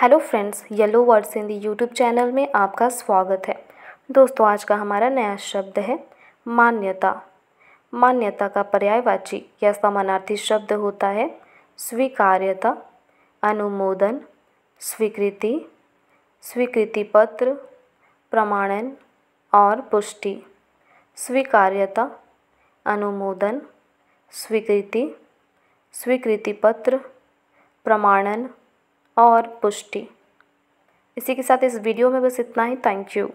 hello friends yellow words in the YouTube channel में आपका स्वागत है दोस्तों आज का हमारा नया शब्द है मान्यता मान्यता का पर्यायवाची या समानार्थी शब्द होता है स्वीकार्यता अनुमोदन स्वीकृति स्वीकृति पत्र प्रमाणन और पुष्टि स्वीकार्यता अनुमोदन स्वीकृति स्वीकृति पत्र प्रमाणन और पुष्टि इसी के साथ इस वीडियो में बस इतना ही थैंक यू